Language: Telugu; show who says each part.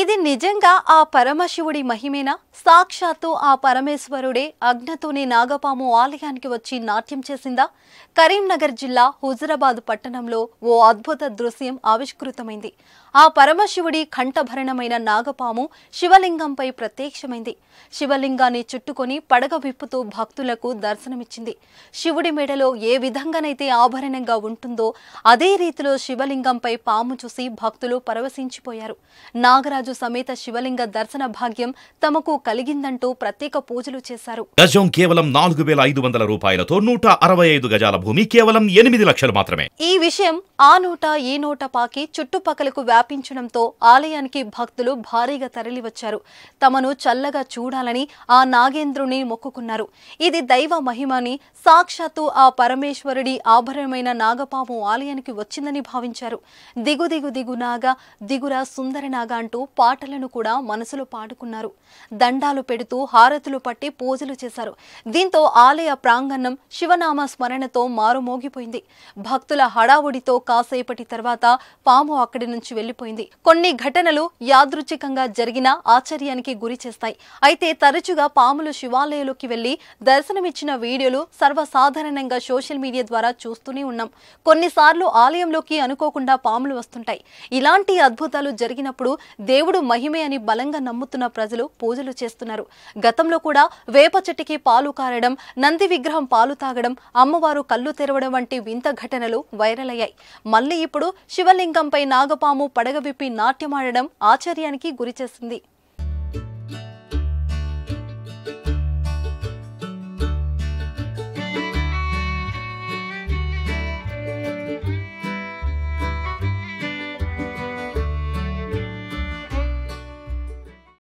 Speaker 1: ఇది నిజంగా ఆ పరమశివుడి మహిమేనా సాక్షాత్తు ఆ పరమేశ్వరుడే అగ్నతోనే నాగపాము ఆలయానికి వచ్చి నాట్యం చేసిందా కరీంనగర్ జిల్లా హుజురాబాద్ పట్టణంలో ఓ అద్భుత దృశ్యం ఆవిష్కృతమైంది ఆ పరమశివుడి కంఠభరణమైన నాగపాము శివలింగంపై ప్రత్యక్షమైంది శివలింగాన్ని చుట్టుకొని పడగ విప్పుతూ భక్తులకు దర్శనమిచ్చింది శివుడి మెడలో ఏ విధంగానైతే ఆభరణంగా ఉంటుందో అదే రీతిలో శివలింగంపై పాము చూసి భక్తులు పరవశించిపోయారు నాగరాజు మహారాజు సమేత శివలింగ దర్శన భాగ్యం తమకు కలిగిందంటూ ప్రత్యేక పూజలు చేశారు గజం కేవలం నాలుగు వేల ఐదు వందల రూపాయలతో నూట అరవై ఐదు గజాల భూమి కేవలం ఎనిమిది లక్షలు మాత్రమే ఈ విషయం ఆ నోట ఈ నోట పాకి చుట్టుపక్కలకు వ్యాపించడంతో ఆలయానికి భక్తులు భారీగా తరలివచ్చారు తమను చల్లగా చూడాలని ఆ నాగేంద్రుని మొక్కుకున్నారు ఇది దైవ మహిమని సాక్షాత్తు ఆ పరమేశ్వరుడి ఆభరణమైన నాగపాము ఆలయానికి వచ్చిందని భావించారు దిగు దిగు దిగు నాగ దిగుర సుందర నాగ అంటూ పాటలను కూడా మనసులో పాడుకున్నారు దండాలు పెడుతూ హారతులు పట్టి పూజలు చేశారు దీంతో ఆలయ ప్రాంగణం శివనామ స్మరణతో మారుమోగిపోయింది భక్తుల హడావుడితో కాసేపటి తర్వాత పాము అక్కడి నుంచి వెళ్లిపోయింది కొన్ని ఘటనలు యాదృచ్ఛికంగా జరిగిన ఆశ్చర్యానికి గురి చేస్తాయి అయితే తరచుగా పాములు శివాలయంలోకి వెళ్లి దర్శనమిచ్చిన వీడియోలు సర్వసాధారణంగా సోషల్ మీడియా ద్వారా చూస్తూనే ఉన్నాం కొన్నిసార్లు ఆలయంలోకి అనుకోకుండా పాములు వస్తుంటాయి ఇలాంటి అద్భుతాలు జరిగినప్పుడు దేవుడు మహిమే అని బలంగా నమ్ముతున్న ప్రజలు పూజలు చేస్తున్నారు గతంలో కూడా వేప చెట్టుకి పాలు కారడం నంది విగ్రహం పాలు తాగడం అమ్మవారు కళ్ళు తెరవడం వంటి వింత ఘటనలు వైరల్ అయ్యాయి మళ్ళీ ఇప్పుడు శివలింగంపై నాగపాము పడగవిప్పి నాట్యమాడడం ఆశ్చర్యానికి గురిచేసింది